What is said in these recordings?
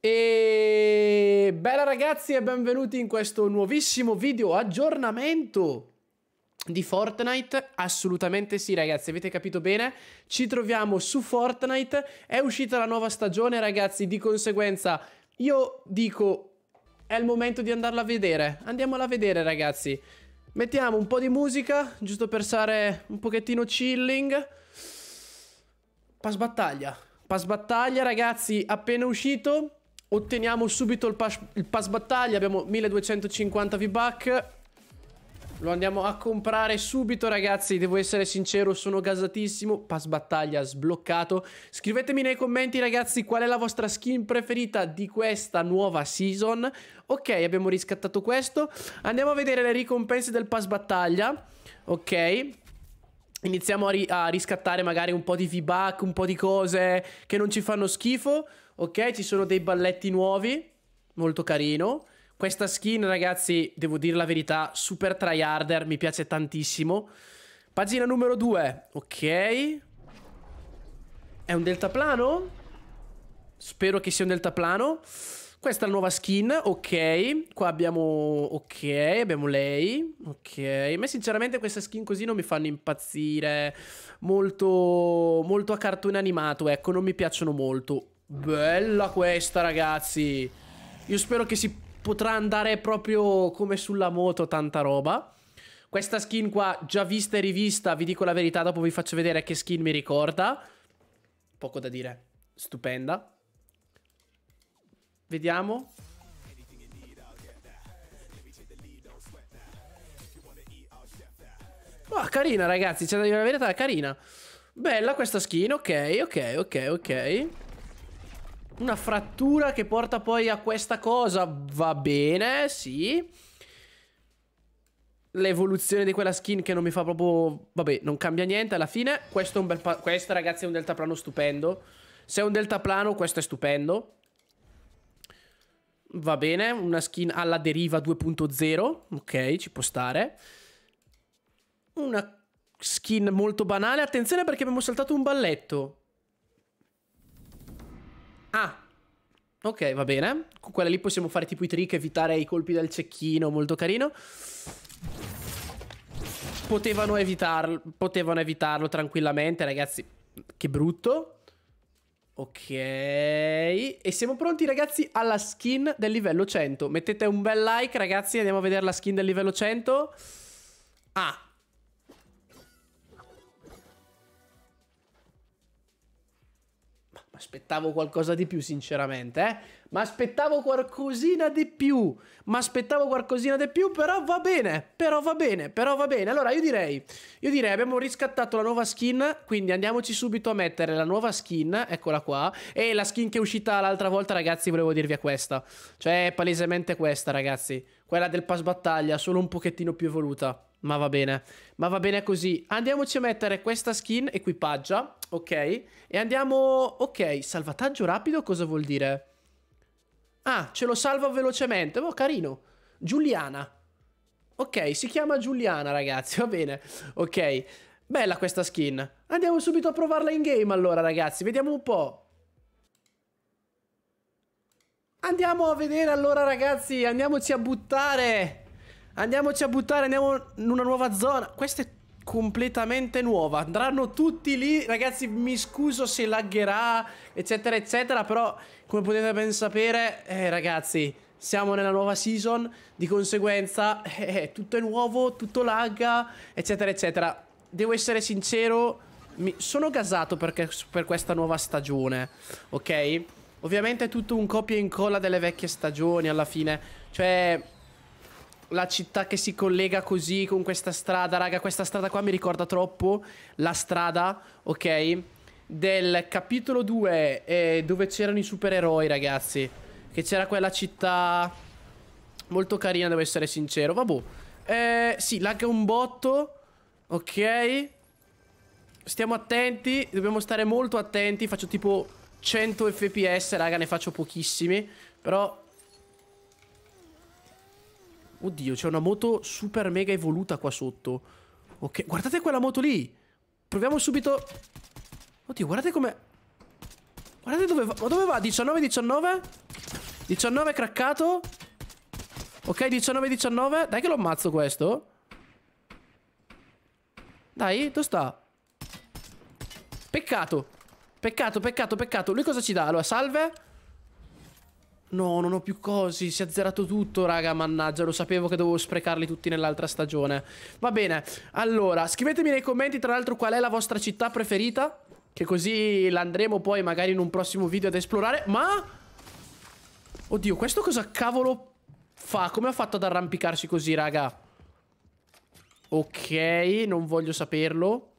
E bella ragazzi e benvenuti in questo nuovissimo video aggiornamento di Fortnite? Assolutamente sì ragazzi, avete capito bene? Ci troviamo su Fortnite, è uscita la nuova stagione ragazzi, di conseguenza io dico è il momento di andarla a vedere, andiamola a vedere ragazzi. Mettiamo un po' di musica, giusto per stare un pochettino chilling. Pass battaglia, pass battaglia ragazzi, appena uscito, Otteniamo subito il pass, il pass battaglia, abbiamo 1250 V-Buck. Lo andiamo a comprare subito ragazzi, devo essere sincero, sono gasatissimo, pass battaglia sbloccato. Scrivetemi nei commenti ragazzi qual è la vostra skin preferita di questa nuova season. Ok, abbiamo riscattato questo. Andiamo a vedere le ricompense del pass battaglia. Ok, iniziamo a, ri a riscattare magari un po' di V-Buck, un po' di cose che non ci fanno schifo. Ok, ci sono dei balletti nuovi, molto carino. Questa skin, ragazzi, devo dire la verità, super tryharder, mi piace tantissimo. Pagina numero 2, ok. È un deltaplano? Spero che sia un deltaplano. Questa è la nuova skin, ok. Qua abbiamo... ok, abbiamo lei, ok. A me sinceramente queste skin così non mi fanno impazzire. Molto... molto a cartone animato, ecco, non mi piacciono molto. Bella questa, ragazzi. Io spero che si potrà andare proprio come sulla moto, tanta roba. Questa skin qua, già vista e rivista, vi dico la verità, dopo vi faccio vedere che skin mi ricorda. Poco da dire. Stupenda. Vediamo. Oh, carina ragazzi, c'è da dire la verità, carina. Bella questa skin, ok, ok, ok, ok. Una frattura che porta poi a questa cosa. Va bene, sì. L'evoluzione di quella skin che non mi fa proprio... Vabbè, non cambia niente alla fine. Questo è un bel... Questo, ragazzi, è un deltaplano stupendo. Se è un deltaplano, questo è stupendo. Va bene, una skin alla deriva 2.0. Ok, ci può stare. Una skin molto banale. Attenzione perché abbiamo saltato un balletto. Ah, ok, va bene. Con quella lì possiamo fare tipo i trick, evitare i colpi del cecchino, molto carino. Potevano evitarlo, potevano evitarlo tranquillamente, ragazzi. Che brutto. Ok, e siamo pronti ragazzi alla skin del livello 100. Mettete un bel like ragazzi, andiamo a vedere la skin del livello 100. Ah, aspettavo qualcosa di più sinceramente, eh? ma aspettavo qualcosina di più, ma aspettavo qualcosina di più, però va bene, però va bene, però va bene. Allora io direi, io direi abbiamo riscattato la nuova skin, quindi andiamoci subito a mettere la nuova skin, eccola qua, e la skin che è uscita l'altra volta ragazzi volevo dirvi è questa, cioè è palesemente questa ragazzi, quella del pass battaglia, solo un pochettino più evoluta. Ma va bene, ma va bene così. Andiamoci a mettere questa skin, equipaggia, ok? E andiamo... Ok, salvataggio rapido cosa vuol dire? Ah, ce lo salva velocemente, oh carino. Giuliana. Ok, si chiama Giuliana ragazzi, va bene. Ok, bella questa skin. Andiamo subito a provarla in game allora ragazzi, vediamo un po'. Andiamo a vedere allora ragazzi, andiamoci a buttare... Andiamoci a buttare, andiamo in una nuova zona. Questa è completamente nuova. Andranno tutti lì, ragazzi, mi scuso se laggerà, eccetera, eccetera, però come potete ben sapere, eh, ragazzi, siamo nella nuova season, di conseguenza eh, eh, tutto è nuovo, tutto lagga, eccetera, eccetera. Devo essere sincero, mi sono gasato perché, per questa nuova stagione, ok? Ovviamente è tutto un copia e incolla delle vecchie stagioni alla fine, cioè la città che si collega così con questa strada, raga, questa strada qua mi ricorda troppo la strada, ok? Del capitolo 2 eh, dove c'erano i supereroi, ragazzi. Che c'era quella città molto carina, devo essere sincero. Vabbè. Eh, sì, lag un botto. Ok. Stiamo attenti, dobbiamo stare molto attenti. Faccio tipo 100 fps, raga, ne faccio pochissimi. Però Oddio, c'è una moto super mega evoluta qua sotto. Ok, guardate quella moto lì. Proviamo subito... Oddio, guardate come... Guardate dove va. Ma dove va? 19, 19? 19 craccato. Ok, 19, 19. Dai che lo ammazzo questo. Dai, dove sta? Peccato. Peccato, peccato, peccato. Lui cosa ci dà? Allora, salve. No, non ho più cosi, si è azzerato tutto, raga, mannaggia, lo sapevo che dovevo sprecarli tutti nell'altra stagione. Va bene, allora, scrivetemi nei commenti tra l'altro qual è la vostra città preferita, che così l'andremo poi magari in un prossimo video ad esplorare, ma... Oddio, questo cosa cavolo fa? Come ha fatto ad arrampicarsi così, raga? Ok, non voglio saperlo.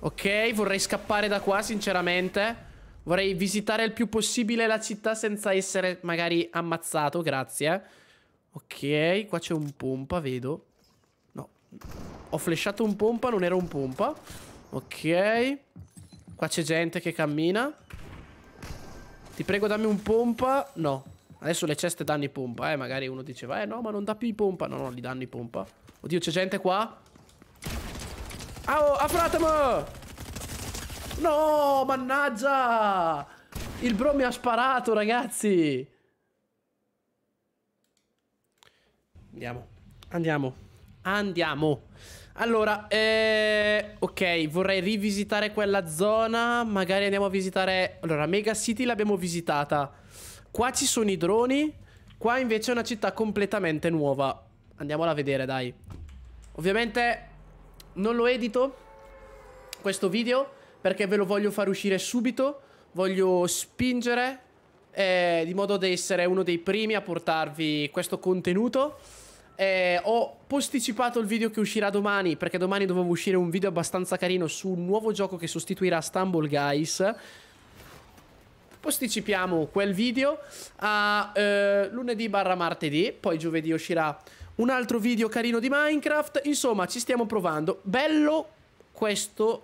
Ok, vorrei scappare da qua, sinceramente. Vorrei visitare il più possibile la città senza essere magari ammazzato, grazie. Ok, qua c'è un pompa, vedo. No, ho flashato un pompa, non era un pompa. Ok. Qua c'è gente che cammina. Ti prego dammi un pompa. No. Adesso le ceste danno i pompa, eh. Magari uno diceva, eh no, ma non dà più i pompa. No, no, li danno i pompa. Oddio, c'è gente qua. Oh, afratamo! No, mannaggia! Il bro mi ha sparato, ragazzi! Andiamo, andiamo, andiamo. Allora, eh, ok, vorrei rivisitare quella zona. Magari andiamo a visitare... Allora, Mega City l'abbiamo visitata. Qua ci sono i droni. Qua invece è una città completamente nuova. Andiamola a vedere, dai. Ovviamente non lo edito questo video perché ve lo voglio far uscire subito, voglio spingere eh, di modo da essere uno dei primi a portarvi questo contenuto. Eh, ho posticipato il video che uscirà domani perché domani dovevo uscire un video abbastanza carino su un nuovo gioco che sostituirà Stumble Guys. Posticipiamo quel video a eh, lunedì barra martedì, poi giovedì uscirà un altro video carino di Minecraft. Insomma, ci stiamo provando. Bello questo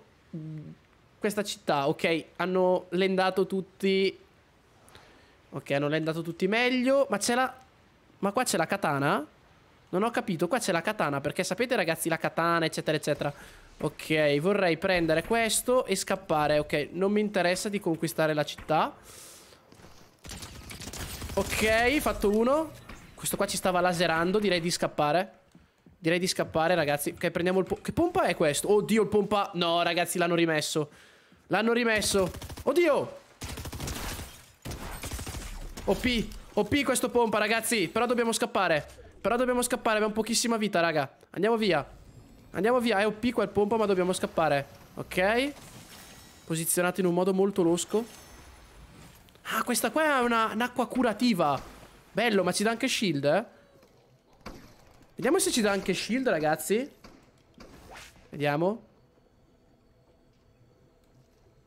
questa città, ok, hanno lendato tutti... Ok, hanno lendato tutti meglio, ma c'è la... Ma qua c'è la katana? Non ho capito, qua c'è la katana, perché sapete ragazzi la katana, eccetera, eccetera. Ok, vorrei prendere questo e scappare, ok, non mi interessa di conquistare la città. Ok, fatto uno. Questo qua ci stava laserando, direi di scappare. Direi di scappare, ragazzi. Ok, prendiamo il... Che pompa è questo? Oddio, il pompa... No, ragazzi, l'hanno rimesso. L'hanno rimesso. Oddio! OP. OP questo pompa, ragazzi. Però dobbiamo scappare. Però dobbiamo scappare. Abbiamo pochissima vita, raga. Andiamo via. Andiamo via. È OP quel pompa, ma dobbiamo scappare. Ok. Posizionato in un modo molto losco. Ah, questa qua è un'acqua un curativa. Bello, ma ci dà anche shield, eh. Vediamo se ci dà anche shield, ragazzi. Vediamo.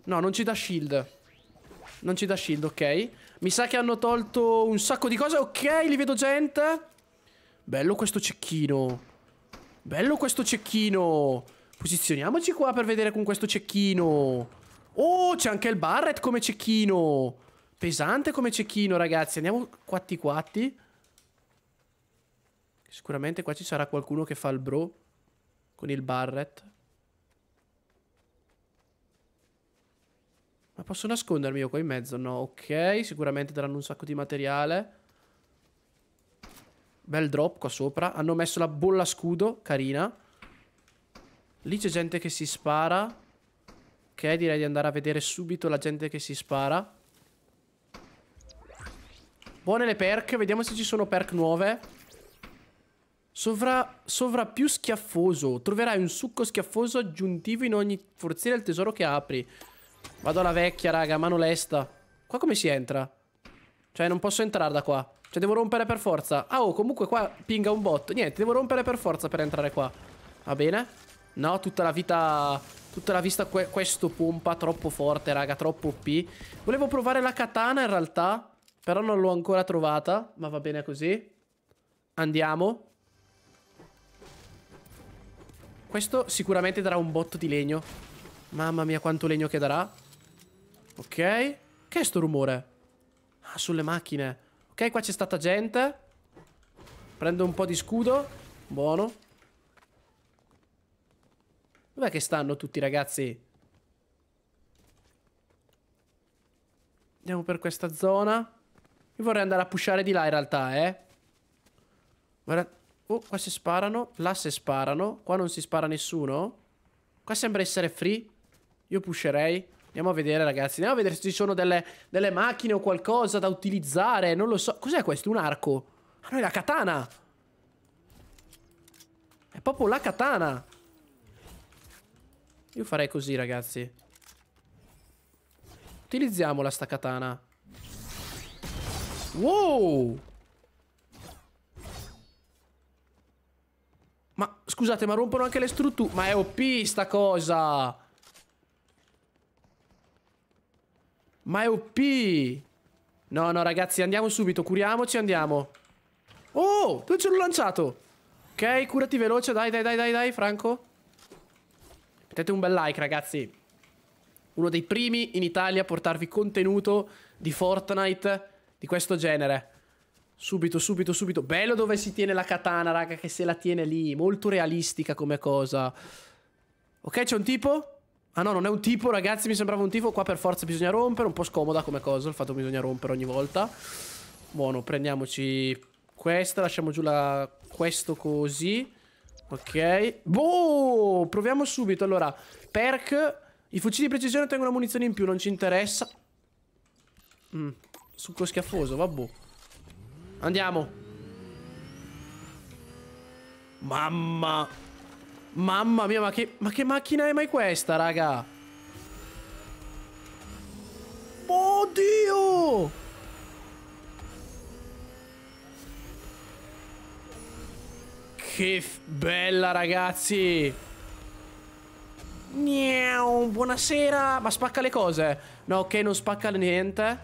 No, non ci dà shield. Non ci dà shield, ok. Mi sa che hanno tolto un sacco di cose. Ok, li vedo gente. Bello questo cecchino. Bello questo cecchino. Posizioniamoci qua per vedere con questo cecchino. Oh, c'è anche il Barret come cecchino. Pesante come cecchino, ragazzi. Andiamo quatti quatti. Sicuramente qua ci sarà qualcuno che fa il bro con il Barret. Ma posso nascondermi io qua in mezzo? No, ok. Sicuramente daranno un sacco di materiale. Bel drop qua sopra. Hanno messo la bolla scudo, carina. Lì c'è gente che si spara. Ok, direi di andare a vedere subito la gente che si spara. Buone le perk, vediamo se ci sono perk nuove. Sovra, sovra più schiaffoso. Troverai un succo schiaffoso aggiuntivo in ogni forziera del tesoro che apri. Vado alla vecchia, raga, mano lesta. Qua come si entra? Cioè, non posso entrare da qua. Cioè, devo rompere per forza. Ah, oh, comunque qua pinga un bot. Niente, devo rompere per forza per entrare qua. Va bene? No, tutta la vita... Tutta la vista que questo pompa troppo forte, raga, troppo OP. Volevo provare la katana in realtà, però non l'ho ancora trovata, ma va bene così. Andiamo. Questo sicuramente darà un botto di legno. Mamma mia, quanto legno che darà. Ok. Che è sto rumore? Ah, sulle macchine. Ok, qua c'è stata gente. Prendo un po' di scudo. Buono. Dov'è che stanno tutti, ragazzi? Andiamo per questa zona. Io vorrei andare a pushare di là, in realtà, eh. Guarda... Oh, qua si sparano. Là si sparano. Qua non si spara nessuno. Qua sembra essere free. Io pusherei. Andiamo a vedere ragazzi, andiamo a vedere se ci sono delle, delle macchine o qualcosa da utilizzare, non lo so. Cos'è questo? Un arco? Ah no, è la katana! È proprio la katana! Io farei così ragazzi. Utilizziamola sta katana. Wow! Ma scusate, ma rompono anche le strutture. Ma è OP sta cosa! Ma è OP! No, no, ragazzi, andiamo subito, curiamoci, andiamo. Oh, dove ce l'ho lanciato? Ok, curati veloce, dai, dai, dai, dai, dai, Franco. Mettete un bel like, ragazzi. Uno dei primi in Italia a portarvi contenuto di Fortnite di questo genere. Subito, subito, subito. Bello dove si tiene la katana, raga, che se la tiene lì. Molto realistica come cosa. Ok, c'è un tipo? Ah no, non è un tipo, ragazzi, mi sembrava un tipo. Qua per forza bisogna rompere, un po' scomoda come cosa, il fatto che bisogna rompere ogni volta. Buono, prendiamoci questa, lasciamo giù la... questo così. Ok. Boh, proviamo subito. Allora, perk, i fucili di precisione ottengono munizioni in più, non ci interessa. Mm, succo schiaffoso, vabbè. Andiamo. Mamma. Mamma mia, ma che, ma che macchina è mai questa, raga? Oddio! Che bella, ragazzi! Miau, buonasera! Ma spacca le cose! No, ok, non spacca niente.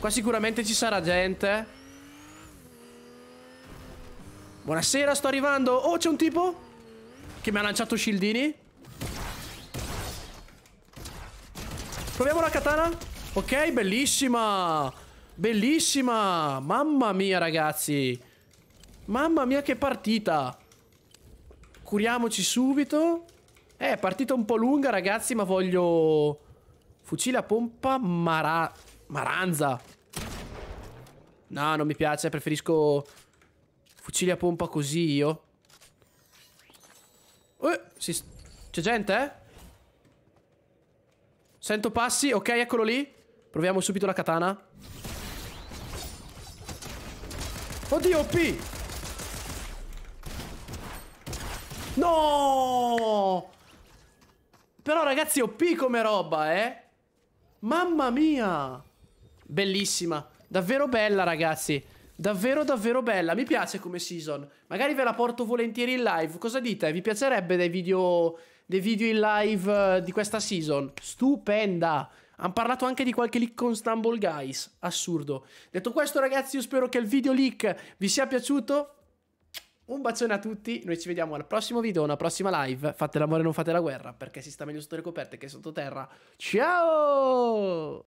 Qua sicuramente ci sarà gente. Buonasera, sto arrivando! Oh, c'è un tipo? Che mi ha lanciato shieldini Proviamo la katana Ok bellissima Bellissima Mamma mia ragazzi Mamma mia che partita Curiamoci subito Eh partita un po' lunga ragazzi ma voglio Fucile a pompa Mara... Maranza No non mi piace preferisco Fucile a pompa così io Uh, si... C'è gente, eh? Sento passi. Ok, eccolo lì. Proviamo subito la katana. Oddio, P! No! Però ragazzi, OP come roba, eh? Mamma mia! Bellissima. Davvero bella, ragazzi. Davvero davvero bella, mi piace come season. Magari ve la porto volentieri in live. Cosa dite? Vi piacerebbe dei video, dei video in live eh, di questa season? Stupenda! Hanno parlato anche di qualche leak con Stumble Guys. Assurdo. Detto questo ragazzi, io spero che il video leak vi sia piaciuto. Un bacione a tutti, noi ci vediamo al prossimo video, una prossima live. Fate l'amore, non fate la guerra, perché si sta meglio sotto le coperte che sottoterra. Ciao!